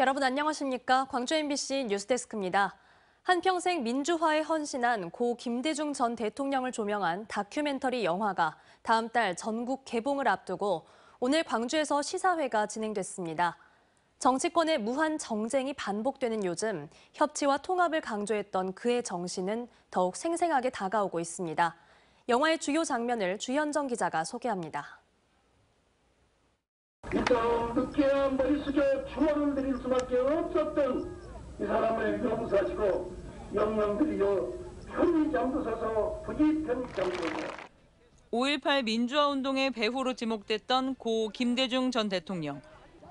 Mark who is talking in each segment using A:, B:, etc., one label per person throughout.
A: 여러분 안녕하십니까? 광주 MBC 뉴스데스크입니다. 한평생 민주화에 헌신한 고 김대중 전 대통령을 조명한 다큐멘터리 영화가 다음 달 전국 개봉을 앞두고 오늘 광주에서 시사회가 진행됐습니다. 정치권의 무한 정쟁이 반복되는 요즘 협치와 통합을 강조했던 그의 정신은 더욱 생생하게 다가오고 있습니다. 영화의 주요 장면을 주현정 기자가 소개합니다.
B: 이처 늦게야 머리 숙여 추모를 드릴 수밖에 없었던 이 사람을 용서시고 영명들이여 편히
C: 잠드셔서
B: 부디 편히 잠드세요.
C: 5.18 민주화운동의 배후로 지목됐던 고 김대중 전 대통령.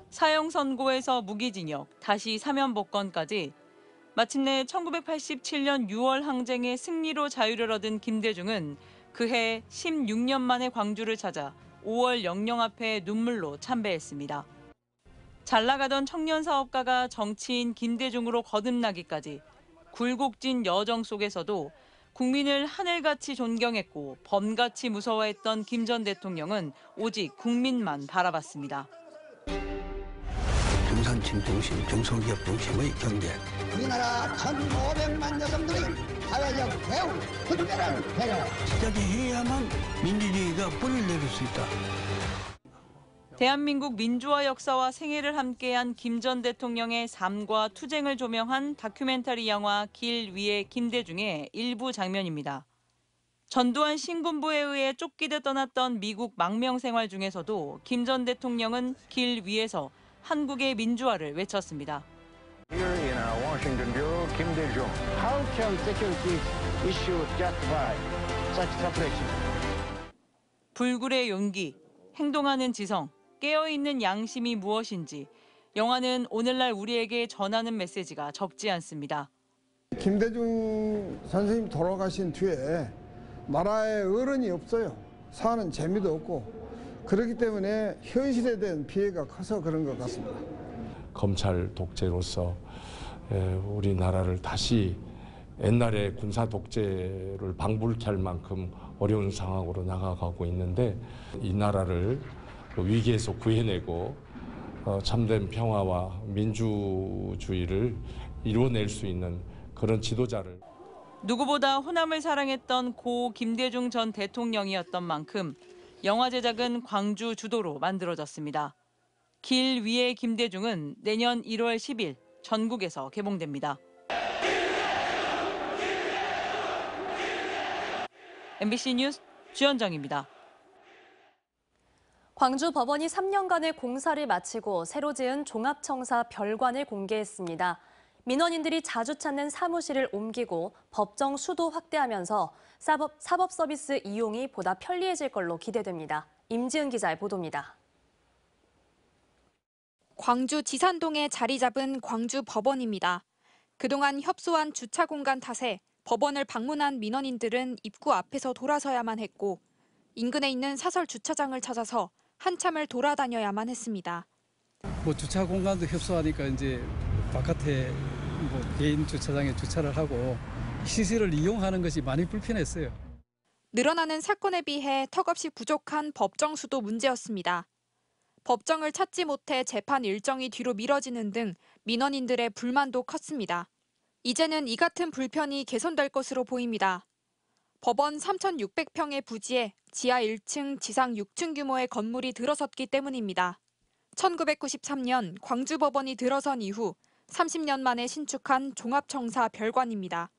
C: 사형 선고에서 무기징역, 다시 사면복권까지 마침내 1987년 6월 항쟁의 승리로 자유를 얻은 김대중은 그해 16년 만에 광주를 찾아 5월 영영 앞에 눈물로 참배했습니다. 잘 나가던 청년 사업가가 정치인 김대중으로 거듭나기까지 굴곡진 여정 속에서도 국민을 하늘같이 존경했고 범같이 무서워했던 김 전 대통령은 오직 국민만 바라봤습니다.
B: 정산층 중심, 중소기업 중심의 경제.
D: 우리나라 1,500만 여성들이 사회적 매우
B: 특별한 배려. 끝까지 해야만 민주주의가 뿌리를 내릴 수 있다.
C: 대한민국 민주화 역사와 생애를 함께한 김전 대통령의 삶과 투쟁을 조명한 다큐멘터리 영화 길 위의 김대중의 일부 장면입니다. 전두환 신군부에 의해 쫓기듯 떠났던 미국 망명 생활 중에서도 김전 대통령은 길 위에서 한국의 민주화를 외쳤습니다.
D: Here in our Washington bureau, Kim Dae-jung. How can
B: security issue
C: justify such separation? 불굴의 용기, 행동하는 지성, 깨어있는 양심이 무엇인지 영화는 오늘날 우리에게 전하는 메시지가 적지 않습니다.
D: 김대중 선생님 돌아가신 뒤에 나라에 어른이 없어요. 사는 재미도 없고 그렇기 때문에 현실에 대한 피해가 커서 그런 것 같습니다. 검찰 독재로서 예, 우리나라를 다시 옛날의 군사 독재를 방불케 할 만큼 어려운 상황으로 나아가고 있는데 이 나라를 그 위기에서 구해내고 어, 참된 평화와 민주주의를 이루어낼 수 있는 그런 지도자를
C: 누구보다 호남을 사랑했던 고 김대중 전 대통령이었던 만큼 영화 제작은 광주 주도로 만들어졌습니다. 길 위의 김대중은 내년 1월 10일 전국에서 개봉됩니다. MBC 뉴스 주현정입니다.
A: 광주 법원이 3년간의 공사를 마치고 새로 지은 종합청사 별관을 공개했습니다. 민원인들이 자주 찾는 사무실을 옮기고 법정 수도 확대하면서 사법, 사법 서비스 이용이 보다 편리해질 걸로 기대됩니다. 임지은 기자의 보도입니다. 광주 지산동에 자리 잡은 광주
E: 법원입니다. 그동안 협소한 주차 공간 탓에 법원을 방문한 민원인들은 입구 앞에서 돌아서야만 했고 인근에 있는 사설 주차장을 찾아서 한참을 돌아다녀야만 했습니다.
D: 뭐 주차 공간도 협소하니까 이제 바깥에 뭐 개인 주차장에 주차를 하고 시설을 이용하는 것이 많이
E: 불편했어요. 늘어나는 사건에 비해 턱없이 부족한 법정수도 문제였습니다. 법정을 찾지 못해 재판 일정이 뒤로 미뤄지는 등 민원인들의 불만도 컸습니다. 이제는 이 같은 불편이 개선될 것으로 보입니다. 법원 3,600평의 부지에 지하 1층, 지상 6층 규모의 건물이 들어섰기 때문입니다. 1993년 광주법원이 들어선 이후 30년 만에 신축한 종합청사 별관입니다.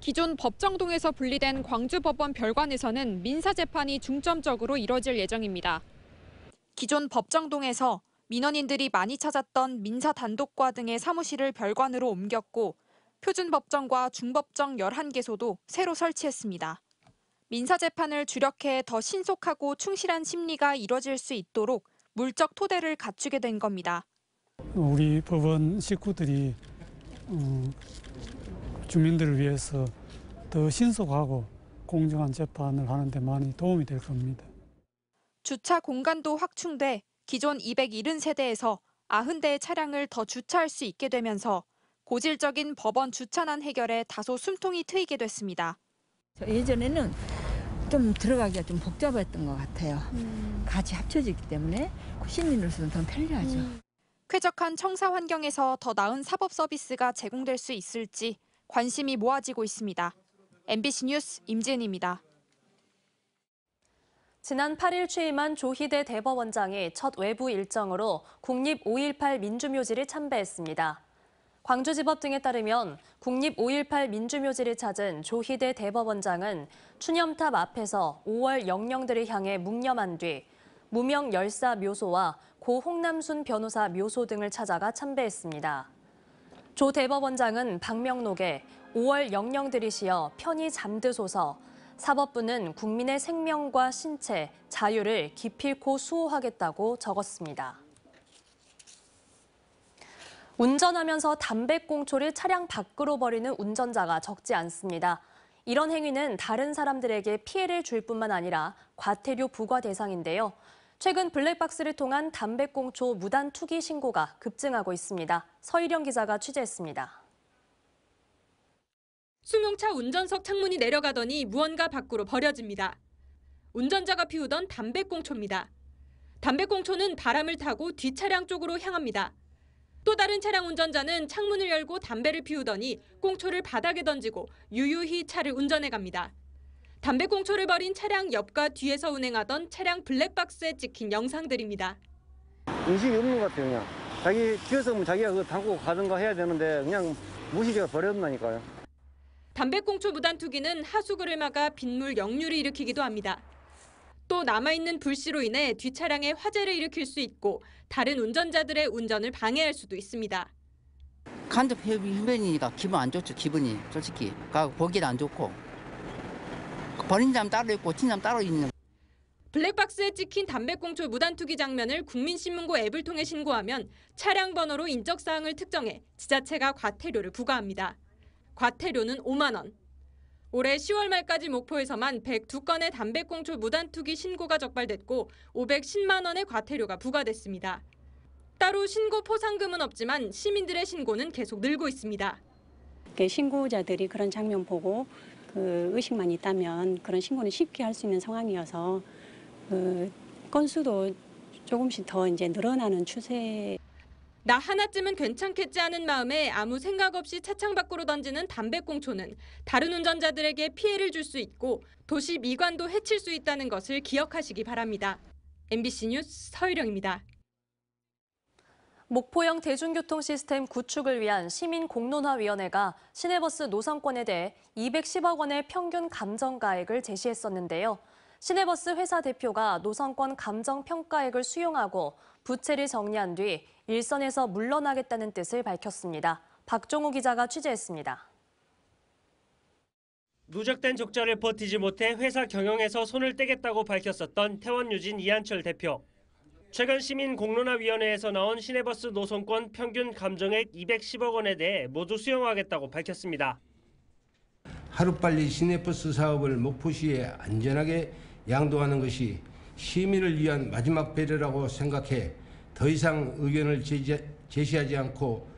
E: 기존 법정동에서 분리된 광주법원 별관에서는 민사재판이 중점적으로 이뤄질 예정입니다. 기존 법정동에서 민원인들이 많이 찾았던 민사 단독과 등의 사무실을 별관으로 옮겼고 표준법정과 중법정 11개소도 새로 설치했습니다. 민사재판을 주력해 더 신속하고 충실한 심리가 이뤄질 수 있도록 물적 토대를 갖추게 된 겁니다.
D: 우리 법원 식구들이 어, 주민들을 위해서 더 신속하고 공정한 재판을 하는 데 많이 도움이 될 겁니다.
E: 주차 공간도 확충돼 기존 270세대에서 90대의 차량을 더 주차할 수 있게 되면서 고질적인 법원 주차난 해결에 다소 숨통이 트이게 됐습니다.
F: 예전에는 좀 들어가기가 좀 복잡했던 것 같아요. 음. 같이 합쳐지기 때문에 그 시민으로서는 더 편리하죠. 음.
E: 쾌적한 청사 환경에서 더 나은 사법 서비스가 제공될 수 있을지 관심이 모아지고 있습니다. MBC 뉴스
A: 임지은입니다. 지난 8일 취임한 조희대 대법원장이 첫 외부 일정으로 국립 5.18 민주묘지를 참배했습니다. 광주지법 등에 따르면 국립 5.18 민주묘지를 찾은 조희대 대법원장은 추념탑 앞에서 5월 영령들을 향해 묵념한 뒤 무명 열사 묘소와 고 홍남순 변호사 묘소 등을 찾아가 참배했습니다. 조 대법원장은 박명록에 5월 영령들이시여 편히 잠드소서 사법부는 국민의 생명과 신체, 자유를 기필코 수호하겠다고 적었습니다. 운전하면서 담배꽁초를 차량 밖으로 버리는 운전자가 적지 않습니다. 이런 행위는 다른 사람들에게 피해를 줄 뿐만 아니라 과태료 부과 대상인데요. 최근 블랙박스를 통한 담배꽁초 무단 투기 신고가 급증하고 있습니다. 서희령 기자가 취재했습니다.
F: 승용차 운전석 창문이 내려가더니 무언가 밖으로 버려집니다. 운전자가 피우던 담배꽁초입니다. 담배꽁초는 바람을 타고 뒷 차량 쪽으로 향합니다. 또 다른 차량 운전자는 창문을 열고 담배를 피우더니 꽁초를 바닥에 던지고 유유히 차를 운전해 갑니다. 담배꽁초를 버린 차량 옆과 뒤에서 운행하던 차량 블랙박스에 찍힌 영상들입니다.
B: 인식이 없는 것 같아요, 그냥. 자기 뒤에서 뭐 자기가 그거 담고 가든가 해야 되는데 그냥 무시해서 버렸나니까요.
F: 담배꽁초 무단 투기는 하수구를 막아 빗물 역류를 일으키기도 합니다. 또 남아있는 불씨로 인해 뒷차량에 화재를 일으킬 수 있고 다른 운전자들의 운전을 방해할 수도 있습니다.
B: 간접협의 흡연이니까 기분 안 좋죠. 기분이 솔직히 보기도 안 좋고 버린 잠 따로 있고 친잠 따로 있는
F: 블랙박스에 찍힌 담배꽁초 무단투기 장면을 국민신문고 앱을 통해 신고하면 차량 번호로 인적사항을 특정해 지자체가 과태료를 부과합니다. 과태료는 5만 원. 올해 10월 말까지 목포에서만 102건의 담배꽁초 무단투기 신고가 적발됐고 510만 원의 과태료가 부과됐습니다. 따로 신고 포상금은 없지만 시민들의 신고는 계속 늘고 있습니다.
A: 신고자들이 그런 장면 보고 그 의식만 있다면 그런 신고는 쉽게 할 수 있는 상황이어서 그 건수도 조금씩 더 이제 늘어나는 추세. 나
F: 하나쯤은 괜찮겠지 하는 마음에 아무 생각 없이 차창 밖으로 던지는 담배꽁초는 다른 운전자들에게 피해를 줄 수 있고 도시 미관도 해칠 수 있다는 것을 기억하시기 바랍니다. MBC 뉴스
A: 서유령입니다. 목포형 대중교통 시스템 구축을 위한 시민 공론화위원회가 시내버스 노선권에 대해 210억 원의 평균 감정가액을 제시했었는데요. 시내버스 회사 대표가 노선권 감정평가액을 수용하고 부채를 정리한 뒤 일선에서 물러나겠다는 뜻을 밝혔습니다. 박종우 기자가 취재했습니다.
B: 누적된 적자를 버티지 못해 회사 경영에서 손을 떼겠다고 밝혔었던 태원유진 이한철 대표. 최근 시민 공론화위원회에서 나온 시내버스 노선권 평균 감정액 210억 원에 대해 모두 수용하겠다고 밝혔습니다.
D: 하루빨리 시내버스 사업을 목포시에 안전하게 양도하는 것이 시민을 위한 마지막 배려라고 생각해 더 이상 의견을 제시하지 않고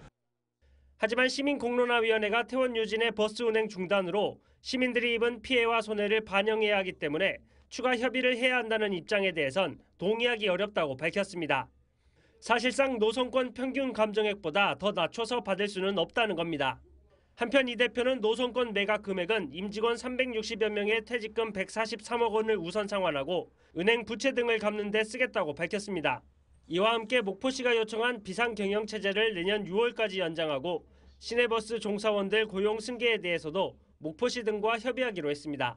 B: 하지만 시민공론화위원회가 태원 유진의 버스 운행 중단으로 시민들이 입은 피해와 손해를 반영해야 하기 때문에 추가 협의를 해야 한다는 입장에 대해선 동의하기 어렵다고 밝혔습니다. 사실상 노선권 평균 감정액보다 더 낮춰서 받을 수는 없다는 겁니다. 한편 이 대표는 노선권 매각 금액은 임직원 360여 명의 퇴직금 143억 원을 우선 상환하고 은행 부채 등을 갚는 데 쓰겠다고 밝혔습니다. 이와 함께 목포시가 요청한 비상경영체제를 내년 6월까지 연장하고 시내버스 종사원들 고용 승계에 대해서도 목포시 등과 협의하기로 했습니다.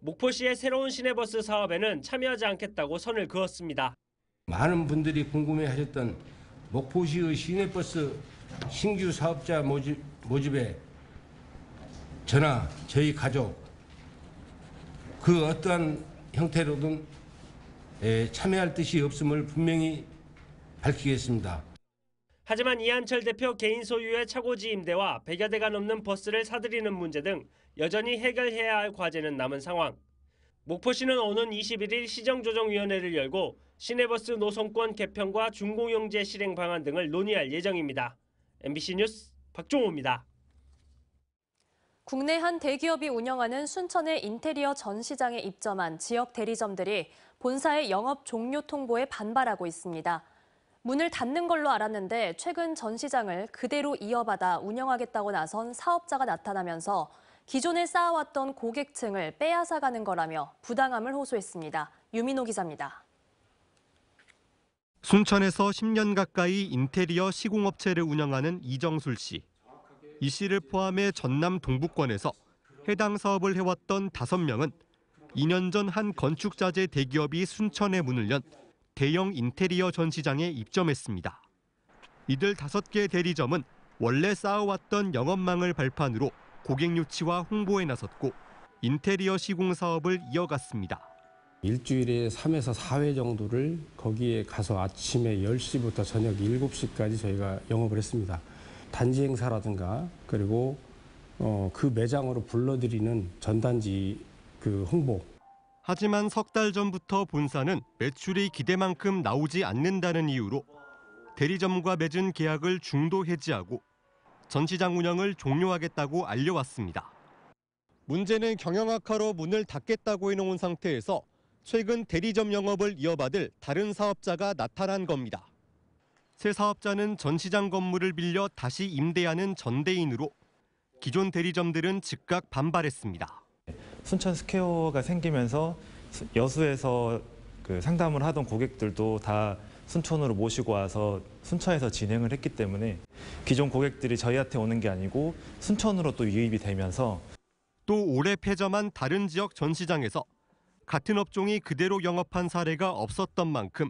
B: 목포시의 새로운 시내버스 사업에는 참여하지 않겠다고 선을 그었습니다.
D: 많은 분들이 궁금해하셨던 목포시의 시내버스 신규 사업자 모집, 모집에 저나 저희 가족 그 어떠한 형태로든 참여할 뜻이 없음을 분명히 밝히겠습니다.
B: 하지만 이한철 대표 개인 소유의 차고지 임대와 100여 대가 넘는 버스를 사들이는 문제 등 여전히 해결해야 할 과제는 남은 상황. 목포시는 오는 21일 시정조정위원회를 열고 시내버스 노선권 개편과 준공용제 실행 방안 등을 논의할 예정입니다. MBC 뉴스 박종호입니다.
A: 국내 한 대기업이 운영하는 순천의 인테리어 전시장에 입점한 지역 대리점들이 본사의 영업 종료 통보에 반발하고 있습니다. 문을 닫는 걸로 알았는데 최근 전시장을 그대로 이어받아 운영하겠다고 나선 사업자가 나타나면서 기존에 쌓아왔던 고객층을 빼앗아가는 거라며 부당함을 호소했습니다. 유민호 기자입니다.
D: 순천에서 10년 가까이 인테리어 시공업체를 운영하는 이정술 씨. 이 씨를 포함해 전남 동북권에서 해당 사업을 해왔던 5명은 2년 전 한 건축자재 대기업이 순천에 문을 연 대형 인테리어 전시장에 입점했습니다. 이들 5개 대리점은 원래 쌓아왔던 영업망을 발판으로 고객 유치와 홍보에 나섰고 인테리어 시공 사업을 이어갔습니다. 일주일에 3에서 4회 정도를 거기에 가서 아침에 10시부터 저녁 7시까지 저희가 영업을 했습니다. 단지 행사라든가 그리고 어, 그 매장으로 불러들이는 전단지 그 홍보. 하지만 석 달 전부터 본사는 매출이 기대만큼 나오지 않는다는 이유로 대리점과 맺은 계약을 중도 해지하고 전시장 운영을 종료하겠다고 알려왔습니다. 문제는 경영 악화로 문을 닫겠다고 해놓은 상태에서 최근 대리점 영업을 이어받을 다른 사업자가 나타난 겁니다. 새 사업자는 전시장 건물을 빌려 다시 임대하는 전대인으로 기존 대리점들은 즉각 반발했습니다. 순천 스퀘어가 생기면서 여수에서 그 상담을 하던 고객들도 다 순천으로 모시고 와서 순천에서 진행을 했기 때문에 기존 고객들이 저희한테 오는 게 아니고 순천으로 또 유입이 되면서 또 올해 폐점한 다른 지역 전시장에서 같은 업종이 그대로 영업한 사례가 없었던 만큼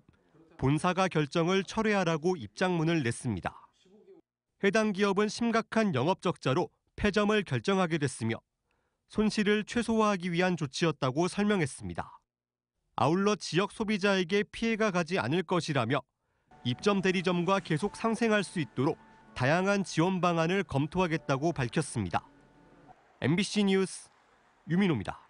D: 본사가 결정을 철회하라고 입장문을 냈습니다. 해당 기업은 심각한 영업 적자로 폐점을 결정하게 됐으며 손실을 최소화하기 위한 조치였다고 설명했습니다. 아울러 지역 소비자에게 피해가 가지 않을 것이라며 입점 대리점과 계속 상생할 수 있도록 다양한 지원 방안을 검토하겠다고 밝혔습니다. MBC 뉴스 유민호입니다.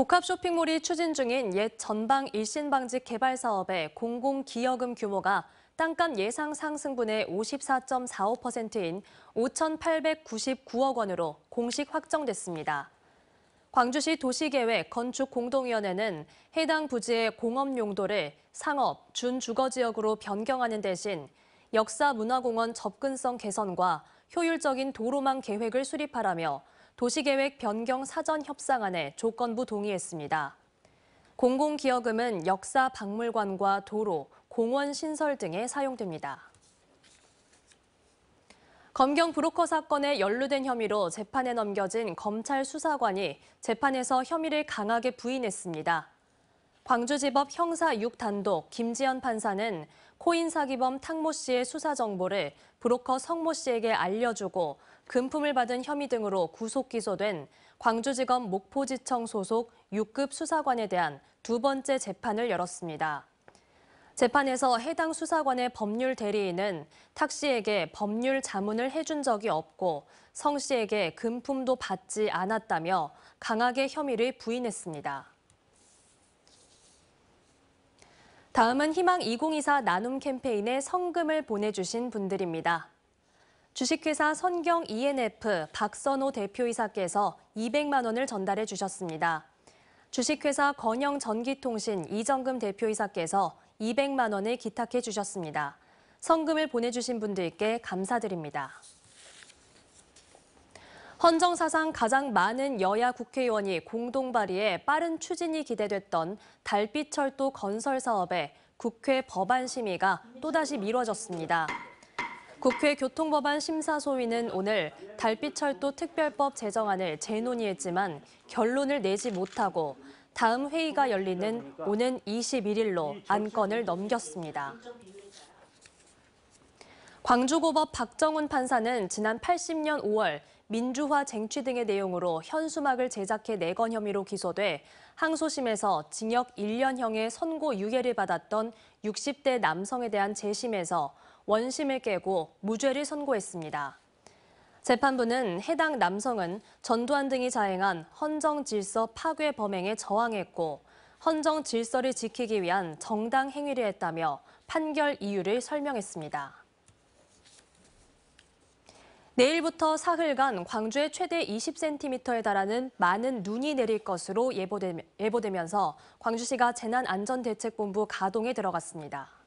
A: 복합 쇼핑몰이 추진 중인 옛 전방 일신 방지 개발 사업의 공공 기여금 규모가 땅값 예상 상승분의 54.45%인 5,899억 원으로 공식 확정됐습니다. 광주시 도시계획 건축공동위원회는 해당 부지의 공업 용도를 상업, 준주거 지역으로 변경하는 대신 역사 문화공원 접근성 개선과 효율적인 도로망 계획을 수립하라며 도시계획 변경 사전 협상안에 조건부 동의했습니다. 공공기여금은 역사 박물관과 도로, 공원 신설 등에 사용됩니다. 검경 브로커 사건에 연루된 혐의로 재판에 넘겨진 검찰 수사관이 재판에서 혐의를 강하게 부인했습니다. 광주지법 형사 6단독 김지현 판사는 코인 사기범 탕 모 씨의 수사 정보를 브로커 성모 씨에게 알려주고 금품을 받은 혐의 등으로 구속 기소된 광주지검 목포지청 소속 6급 수사관에 대한 두 번째 재판을 열었습니다. 재판에서 해당 수사관의 법률 대리인은 탁 씨에게 법률 자문을 해준 적이 없고 성 씨에게 금품도 받지 않았다며 강하게 혐의를 부인했습니다. 다음은 희망 2024 나눔 캠페인에 성금을 보내주신 분들입니다. 주식회사 선경 ENF 박선호 대표이사께서 200만 원을 전달해 주셨습니다. 주식회사 건영 전기통신 이정금 대표이사께서 200만 원을 기탁해 주셨습니다. 성금을 보내주신 분들께 감사드립니다. 헌정사상 가장 많은 여야 국회의원이 공동 발의해 빠른 추진이 기대됐던 달빛철도 건설 사업의 국회 법안 심의가 또다시 미뤄졌습니다. 국회 교통법안 심사소위는 오늘 달빛철도 특별법 제정안을 재논의했지만 결론을 내지 못하고 다음 회의가 열리는 오는 21일로 안건을 넘겼습니다. 광주고법 박정훈 판사는 지난 80년 5월 민주화 쟁취 등의 내용으로 현수막을 제작해 내건 혐의로 기소돼 항소심에서 징역 1년형의 선고 유예를 받았던 60대 남성에 대한 재심에서 원심을 깨고 무죄를 선고했습니다. 재판부는 해당 남성은 전두환 등이 자행한 헌정 질서 파괴 범행에 저항했고 헌정 질서를 지키기 위한 정당 행위를 했다며 판결 이유를 설명했습니다. 내일부터 사흘간 광주에 최대 20cm에 달하는 많은 눈이 내릴 것으로 예보되면서 광주시가 재난안전대책본부 가동에 들어갔습니다.